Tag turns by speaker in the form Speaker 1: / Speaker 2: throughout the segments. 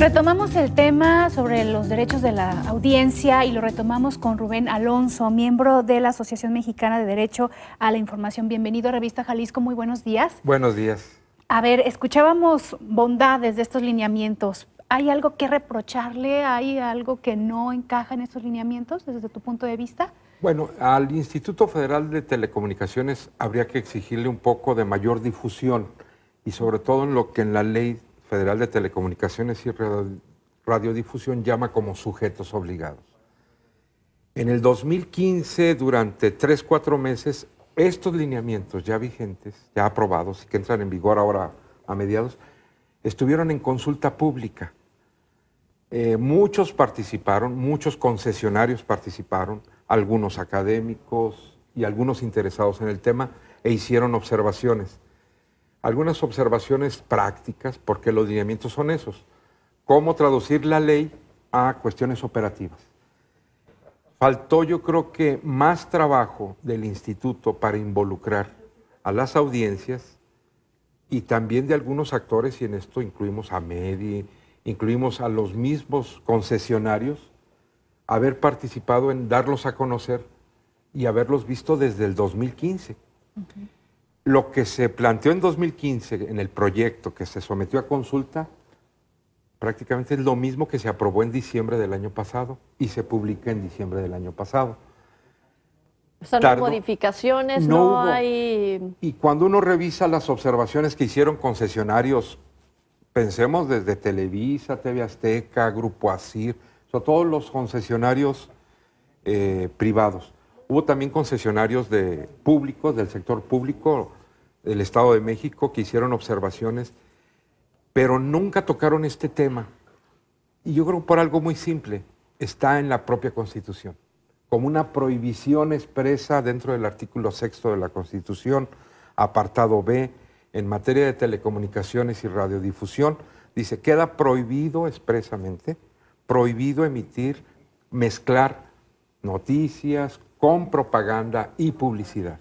Speaker 1: Retomamos el tema sobre los derechos de la audiencia y lo retomamos con Rubén Alonso, miembro de la Asociación Mexicana de Derecho a la Información. Bienvenido a Revista Jalisco, muy buenos días.
Speaker 2: Buenos días.
Speaker 1: A ver, escuchábamos bondades de estos lineamientos. ¿Hay algo que reprocharle? ¿Hay algo que no encaja en estos lineamientos desde tu punto de vista?
Speaker 2: Bueno, al Instituto Federal de Telecomunicaciones habría que exigirle un poco de mayor difusión y sobre todo en lo que en la ley Federal de Telecomunicaciones y Radiodifusión llama como sujetos obligados. En el 2015, durante tres, cuatro meses, estos lineamientos ya vigentes, ya aprobados y que entran en vigor ahora a mediados, estuvieron en consulta pública. Eh, muchos participaron, muchos concesionarios participaron, algunos académicos y algunos interesados en el tema, e hicieron observaciones algunas observaciones prácticas, porque los lineamientos son esos. Cómo traducir la ley a cuestiones operativas. Faltó yo creo que más trabajo del instituto para involucrar a las audiencias y también de algunos actores, y en esto incluimos a Medi, incluimos a los mismos concesionarios, haber participado en darlos a conocer y haberlos visto desde el 2015 lo que se planteó en 2015 en el proyecto que se sometió a consulta prácticamente es lo mismo que se aprobó en diciembre del año pasado y se publica en diciembre del año pasado. O
Speaker 3: modificaciones, no, hay...
Speaker 2: Y cuando uno revisa las observaciones que hicieron concesionarios, pensemos desde Televisa, TV Azteca, Grupo Asir, son todos los concesionarios eh, privados, Hubo también concesionarios de públicos, del sector público del Estado de México, que hicieron observaciones, pero nunca tocaron este tema. Y yo creo por algo muy simple, está en la propia Constitución, como una prohibición expresa dentro del artículo sexto de la Constitución, apartado B, en materia de telecomunicaciones y radiodifusión, dice, queda prohibido expresamente, prohibido emitir, mezclar noticias, con propaganda y publicidad.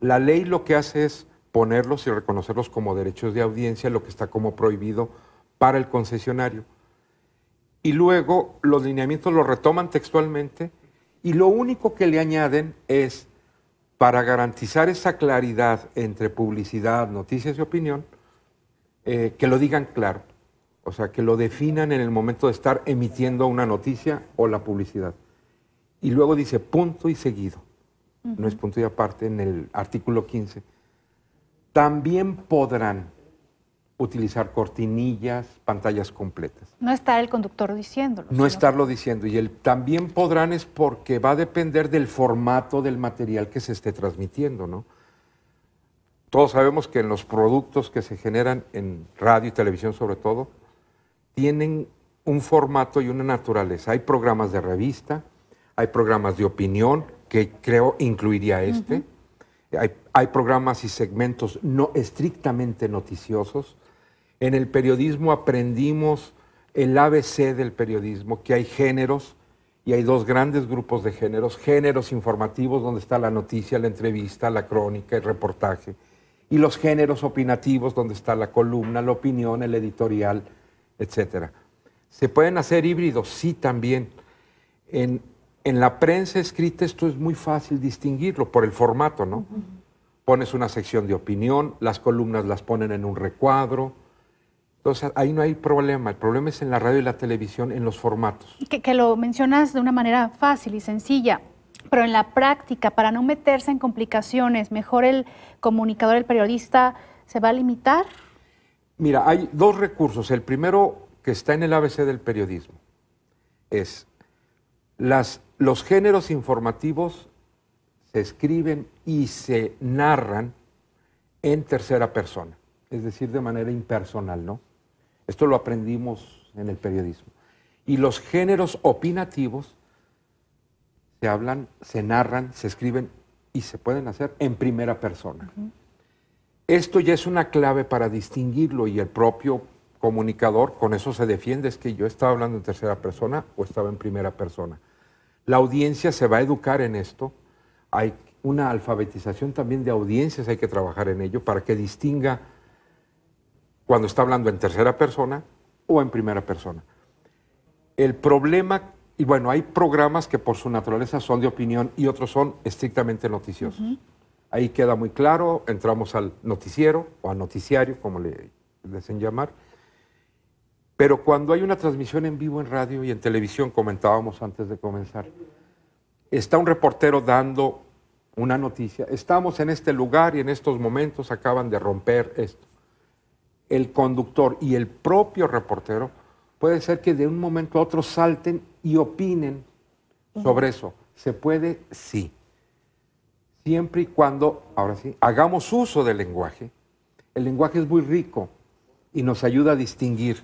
Speaker 2: La ley lo que hace es ponerlos y reconocerlos como derechos de audiencia, lo que está como prohibido para el concesionario. Y luego los lineamientos lo retoman textualmente y lo único que le añaden es, para garantizar esa claridad entre publicidad, noticias y opinión, eh, que lo digan claro, o sea, que lo definan en el momento de estar emitiendo una noticia o la publicidad y luego dice punto y seguido, no es punto y aparte en el artículo 15, también podrán utilizar cortinillas, pantallas completas.
Speaker 1: No está el conductor diciéndolo.
Speaker 2: No estarlo diciendo. Y el también podrán es porque va a depender del formato del material que se esté transmitiendo, ¿no? Todos sabemos que en los productos que se generan en radio y televisión sobre todo, tienen un formato y una naturaleza. Hay programas de revista, hay programas de opinión, que creo incluiría este. hay, programas y segmentos no estrictamente noticiosos. En el periodismo aprendimos el ABC del periodismo, que hay géneros y hay dos grandes grupos de géneros, géneros informativos donde está la noticia, la entrevista, la crónica, el reportaje, y los géneros opinativos donde está la columna, la opinión, el editorial, etc. ¿Se pueden hacer híbridos? Sí, también. En, en la prensa escrita esto es muy fácil distinguirlo por el formato, ¿no? Pones una sección de opinión, las columnas las ponen en un recuadro. Entonces ahí no hay problema, el problema es en la radio y la televisión, en los formatos.
Speaker 1: Que, que lo mencionas de una manera fácil y sencilla, pero en la práctica, para no meterse en complicaciones, mejor el comunicador, el periodista, se va a limitar.
Speaker 2: Mira, hay dos recursos. El primero que está en el ABC del periodismo es las los géneros informativos se escriben y se narran en tercera persona, es decir, de manera impersonal, ¿no? Esto lo aprendimos en el periodismo. Y los géneros opinativos se hablan, se narran, se escriben y se pueden hacer en primera persona. Esto ya es una clave para distinguirlo y el propio comunicador con eso se defiende, es que yo estaba hablando en tercera persona o estaba en primera persona. La audiencia se va a educar en esto. Hay una alfabetización también de audiencias, hay que trabajar en ello para que distinga cuando está hablando en tercera persona o en primera persona. El problema, y bueno, hay programas que por su naturaleza son de opinión y otros son estrictamente noticiosos. Ahí queda muy claro, entramos al noticiero o al noticiario, como le dicen llamar, pero cuando hay una transmisión en vivo en radio y en televisión, comentábamos antes de comenzar, está un reportero dando una noticia. Estamos en este lugar y en estos momentos acaban de romper esto. El conductor y el propio reportero puede ser que de un momento a otro salten y opinen sobre eso. ¿Se puede? Sí. Siempre y cuando, ahora sí, hagamos uso del lenguaje. El lenguaje es muy rico y nos ayuda a distinguir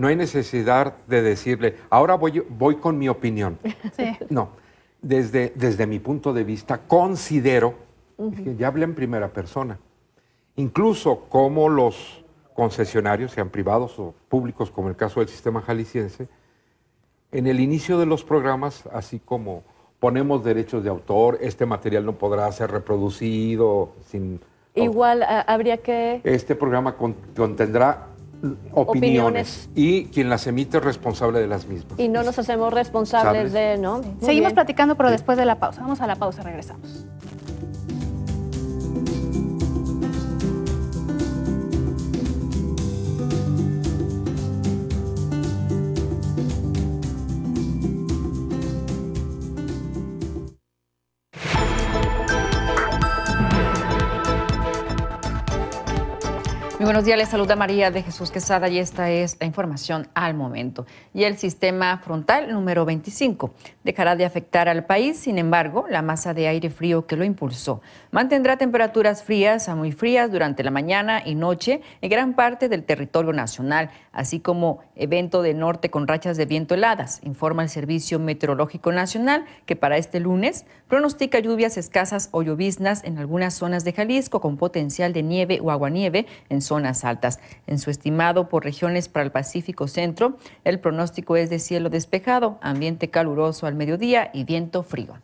Speaker 2: no hay necesidad de decirle, ahora voy, con mi opinión. No, desde, desde mi punto de vista, considero, que ya hablé en primera persona, incluso como los concesionarios, sean privados o públicos, como el caso del sistema jalisciense, en el inicio de los programas, así como ponemos derechos de autor, este material no podrá ser reproducido sin...
Speaker 3: Igual habría que...
Speaker 2: Este programa contendrá opiniones, y quien las emite es responsable de las mismas.
Speaker 3: Y no
Speaker 1: nos hacemos responsables de, ¿no? Seguimos platicando, pero después de la pausa. Vamos a la pausa, regresamos.
Speaker 3: Buenos días, les saluda María de Jesús Quesada y esta es la información al momento. Y el sistema frontal número 25 dejará de afectar al país, sin embargo, la masa de aire frío que lo impulsó mantendrá temperaturas frías a muy frías durante la mañana y noche en gran parte del territorio nacional, así como evento de norte con rachas de viento heladas, informa el Servicio Meteorológico Nacional que para este lunes pronostica lluvias escasas o lloviznas en algunas zonas de Jalisco con potencial de nieve o aguanieve en zonas altas. En su estimado por regiones para el Pacífico Centro, el pronóstico es de cielo despejado, ambiente caluroso al mediodía y viento frío.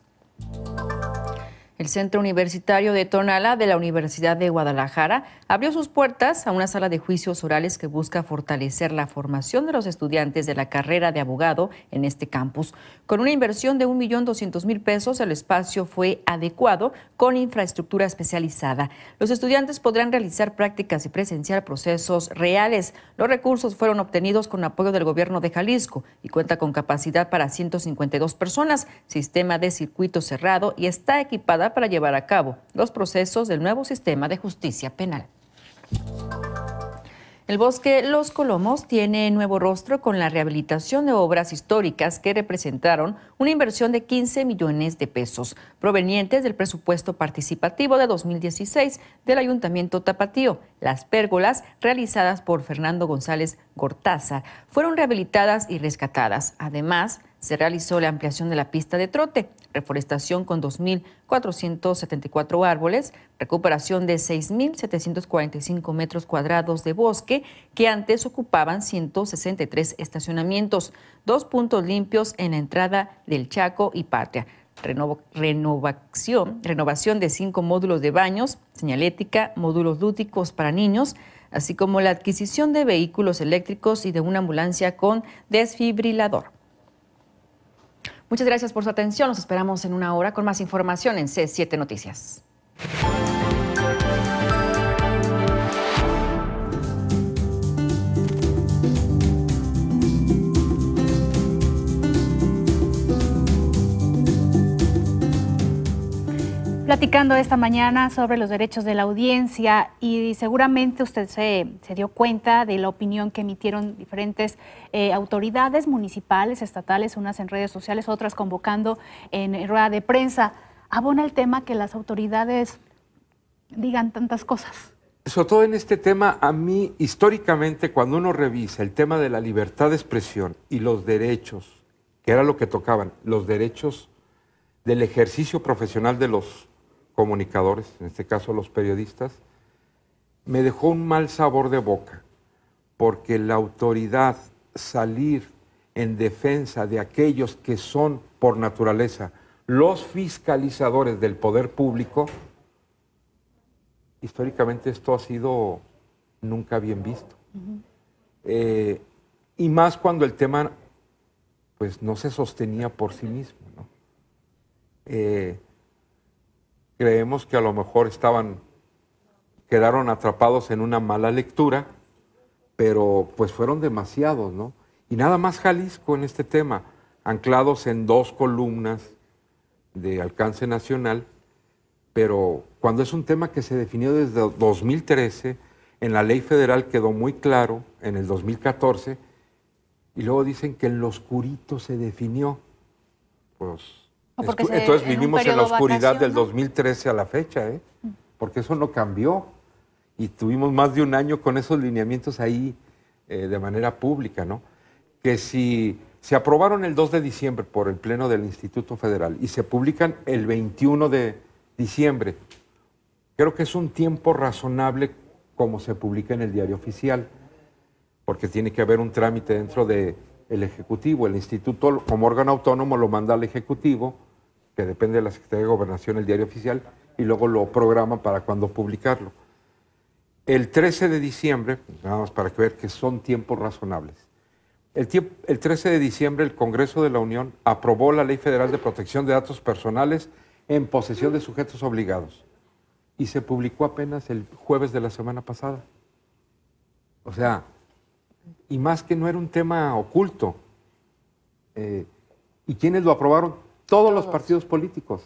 Speaker 3: El Centro Universitario de Tonala de la Universidad de Guadalajara abrió sus puertas a una sala de juicios orales que busca fortalecer la formación de los estudiantes de la carrera de abogado en este campus. Con una inversión de 1.200.000 pesos, el espacio fue adecuado con infraestructura especializada. Los estudiantes podrán realizar prácticas y presenciar procesos reales. Los recursos fueron obtenidos con apoyo del gobierno de Jalisco y cuenta con capacidad para 152 personas, sistema de circuito cerrado y está equipada para llevar a cabo los procesos del nuevo sistema de justicia penal. El bosque Los Colomos tiene nuevo rostro con la rehabilitación de obras históricas que representaron una inversión de 15 millones de pesos, provenientes del presupuesto participativo de 2016 del Ayuntamiento Tapatío. Las pérgolas realizadas por Fernando González Gortaza fueron rehabilitadas y rescatadas. Además, se realizó la ampliación de la pista de trote, reforestación con 2.474 árboles, recuperación de 6.745 metros cuadrados de bosque que antes ocupaban 163 estacionamientos, dos puntos limpios en la entrada del Chaco y Patria. renovación, renovación de cinco módulos de baños, señalética, módulos lúdicos para niños, así como la adquisición de vehículos eléctricos y de una ambulancia con desfibrilador. Muchas gracias por su atención. Los esperamos en una hora con más información en C7 Noticias.
Speaker 1: platicando esta mañana sobre los derechos de la audiencia y seguramente usted se, dio cuenta de la opinión que emitieron diferentes eh, autoridades municipales, estatales, unas en redes sociales, otras convocando en rueda de prensa. Abona el tema que las autoridades digan tantas cosas.
Speaker 2: Sobre todo en este tema, a mí históricamente cuando uno revisa el tema de la libertad de expresión y los derechos, que era lo que tocaban, los derechos del ejercicio profesional de los comunicadores, en este caso los periodistas, me dejó un mal sabor de boca, porque la autoridad salir en defensa de aquellos que son por naturaleza los fiscalizadores del poder público, históricamente esto ha sido nunca bien visto. Eh, y más cuando el tema pues no se sostenía por sí mismo. Eh, creemos que a lo mejor estaban, quedaron atrapados en una mala lectura, pero pues fueron demasiados, ¿no? Y nada más Jalisco en este tema, anclados en dos columnas de alcance nacional, pero cuando es un tema que se definió desde 2013, en la ley federal quedó muy claro, en el 2014, y luego dicen que en los curitos se definió. Pues
Speaker 3: entonces vivimos en, la oscuridad del
Speaker 2: 2013 a la fecha, ¿eh? porque eso no cambió. Y tuvimos más de un año con esos lineamientos ahí eh, de manera pública, ¿no? Que si se aprobaron el 2 de diciembre por el Pleno del Instituto Federal y se publican el 21 de diciembre, creo que es un tiempo razonable como se publica en el diario oficial, porque tiene que haber un trámite dentro del Ejecutivo. El Instituto como órgano autónomo lo manda al Ejecutivo que depende de la Secretaría de Gobernación, el diario oficial, y luego lo programa para cuando publicarlo. El 13 de diciembre, nada más para que ver que son tiempos razonables, el, el 13 de diciembre el Congreso de la Unión aprobó la Ley Federal de Protección de Datos Personales en posesión de sujetos obligados y se publicó apenas el jueves de la semana pasada. O sea, y más que no era un tema oculto. Eh, ¿Y quiénes lo aprobaron? todos, los partidos políticos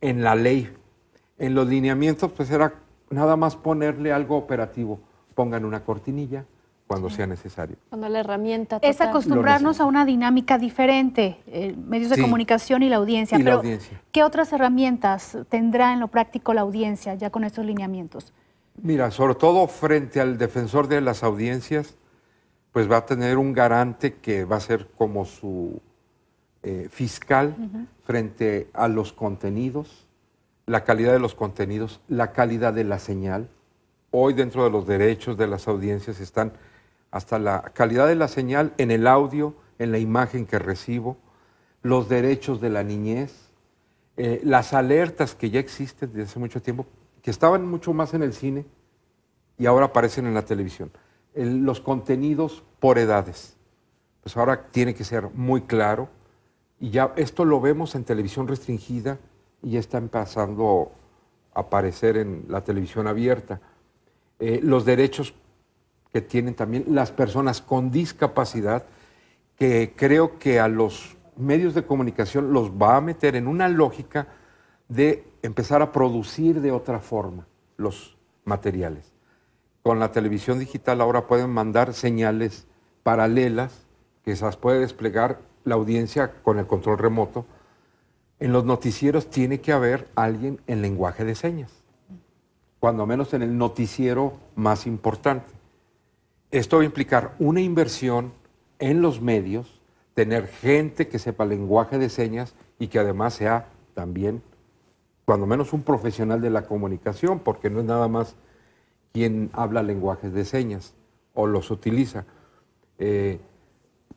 Speaker 2: en la ley. En los lineamientos, pues era nada más ponerle algo operativo. Pongan una cortinilla cuando sea necesario.
Speaker 1: Cuando la herramienta. Es acostumbrarnos a una dinámica diferente, eh, medios de comunicación y la audiencia. la audiencia. ¿qué otras herramientas tendrá en lo práctico la audiencia ya con estos lineamientos?
Speaker 2: Mira, sobre todo frente al defensor de las audiencias, pues va a tener un garante que va a ser como su eh, fiscal frente a los contenidos, la calidad de los contenidos, la calidad de la señal. Hoy dentro de los derechos de las audiencias están hasta la calidad de la señal en el audio, en la imagen que recibo, los derechos de la niñez, eh, las alertas que ya existen desde hace mucho tiempo, que estaban mucho más en el cine y ahora aparecen en la televisión. los contenidos por edades. Pues ahora tiene que ser muy claro, y ya esto lo vemos en televisión restringida y ya está empezando a aparecer en la televisión abierta. Eh, los derechos que tienen también las personas con discapacidad, que creo que a los medios de comunicación los va a meter en una lógica de empezar a producir de otra forma los materiales. Con la televisión digital ahora pueden mandar señales paralelas que esas puede desplegar la audiencia con el control remoto, en los noticieros tiene que haber alguien en lenguaje de señas, cuando menos en el noticiero más importante. Esto va a implicar una inversión en los medios, tener gente que sepa lenguaje de señas y que además sea también, cuando menos, un profesional de la comunicación, porque no es nada más quien habla lenguajes de señas o los utiliza. Eh,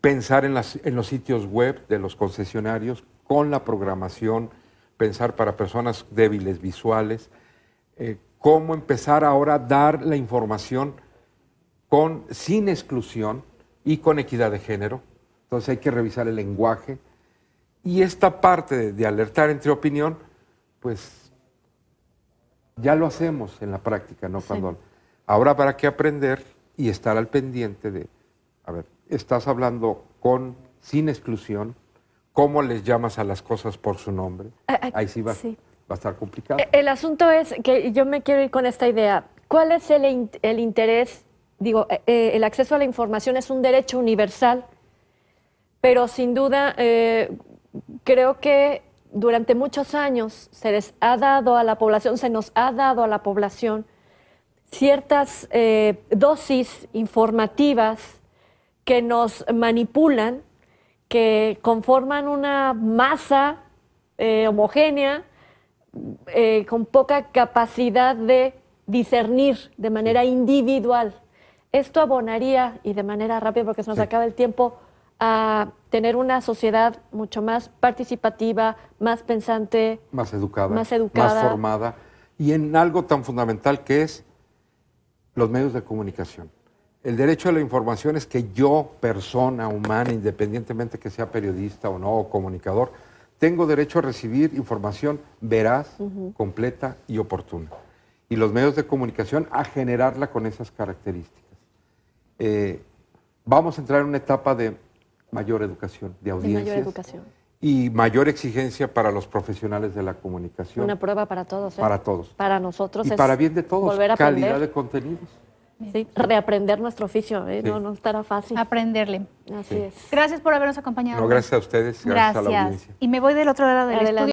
Speaker 2: pensar en, los sitios web de los concesionarios con la programación, pensar para personas débiles visuales, eh, cómo empezar ahora a dar la información con, sin exclusión y con equidad de género. Entonces hay que revisar el lenguaje. Y esta parte de, alertar entre opinión, pues ya lo hacemos en la práctica, ¿no, Pandón? Ahora habrá que aprender y estar al pendiente de, a ver, estás hablando con, sin exclusión, cómo les llamas a las cosas por su nombre. Ahí sí va, a estar complicado. E,
Speaker 3: el asunto es que yo me quiero ir con esta idea. ¿Cuál es el, interés? Digo, eh, eh, el acceso a la información es un derecho universal, pero sin duda eh, creo que durante muchos años se les ha dado a la población, se nos ha dado a la población ciertas dosis informativas que nos manipulan, que conforman una masa eh, homogénea eh, con poca capacidad de discernir de manera individual. Esto abonaría, y de manera rápida porque se nos acaba el tiempo, a tener una sociedad mucho más participativa, más pensante,
Speaker 2: más educada, más, educada. más formada y en algo tan fundamental que es los medios de comunicación. El derecho a la información es que yo, persona humana, independientemente que sea periodista o no, o comunicador, tengo derecho a recibir información veraz, completa y oportuna. Y los medios de comunicación a generarla con esas características. Eh, vamos a entrar en una etapa de mayor educación, de audiencias. mayor educación. Y mayor exigencia para los profesionales de la comunicación. Una
Speaker 3: prueba para todos. ¿eh? Para todos. Para nosotros. Y para
Speaker 2: bien de todos. Volver calidad de contenidos.
Speaker 3: Sí, reaprender
Speaker 1: nuestro oficio, ¿eh? no, estará fácil. Aprenderle. Así es. Gracias por habernos acompañado.
Speaker 2: gracias a ustedes, gracias,
Speaker 1: Y me voy del otro lado del estudio.